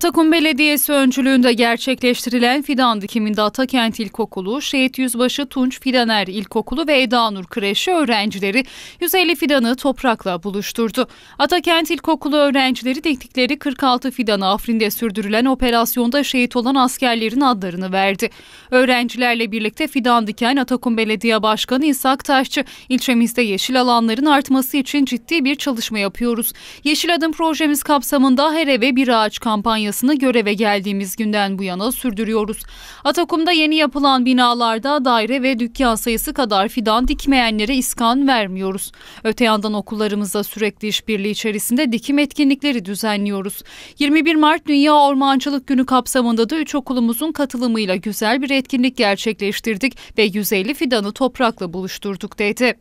Atakum Belediyesi öncülüğünde gerçekleştirilen fidan dikiminde Atakent İlkokulu, Şehit Yüzbaşı Tunç Fidaner İlkokulu ve Eda Nur Kreşi öğrencileri 150 fidanı toprakla buluşturdu. Atakent İlkokulu öğrencileri diktikleri 46 fidanı Afrin'de sürdürülen operasyonda şehit olan askerlerin adlarını verdi. Öğrencilerle birlikte fidan diken Atakum Belediye Başkanı İshak Taşçı, ilçemizde yeşil alanların artması için ciddi bir çalışma yapıyoruz. Yeşil Adım projemiz kapsamında her eve bir ağaç kampanyası kampanyasını göreve geldiğimiz günden bu yana sürdürüyoruz. Atakum'da yeni yapılan binalarda daire ve dükkan sayısı kadar fidan dikmeyenlere iskan vermiyoruz. Öte yandan okullarımızda sürekli işbirliği içerisinde dikim etkinlikleri düzenliyoruz. 21 Mart Dünya Ormançılık Günü kapsamında da 3 okulumuzun katılımıyla güzel bir etkinlik gerçekleştirdik ve 150 fidanı toprakla buluşturduk dedi.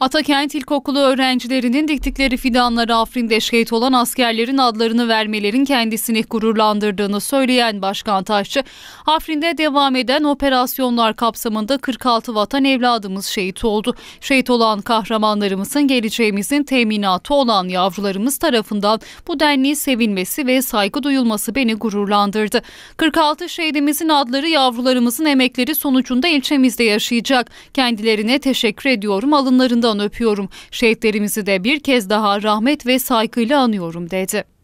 Atakent İlkokulu öğrencilerinin diktikleri fidanlara Afrin'de şehit olan askerlerin adlarını vermelerin kendisini gururlandırdığını söyleyen Başkan Taşçı, Afrin'de devam eden operasyonlar kapsamında 46 vatan evladımız şehit oldu. Şehit olan kahramanlarımızın geleceğimizin teminatı olan yavrularımız tarafından bu denli sevilmesi ve saygı duyulması beni gururlandırdı. 46 şehidimizin adları yavrularımızın emekleri sonucunda ilçemizde yaşayacak. Kendilerine teşekkür ediyorum. Alınlarında alnından öpüyorum. Şehitlerimizi de bir kez daha rahmet ve saygıyla anıyorum dedi.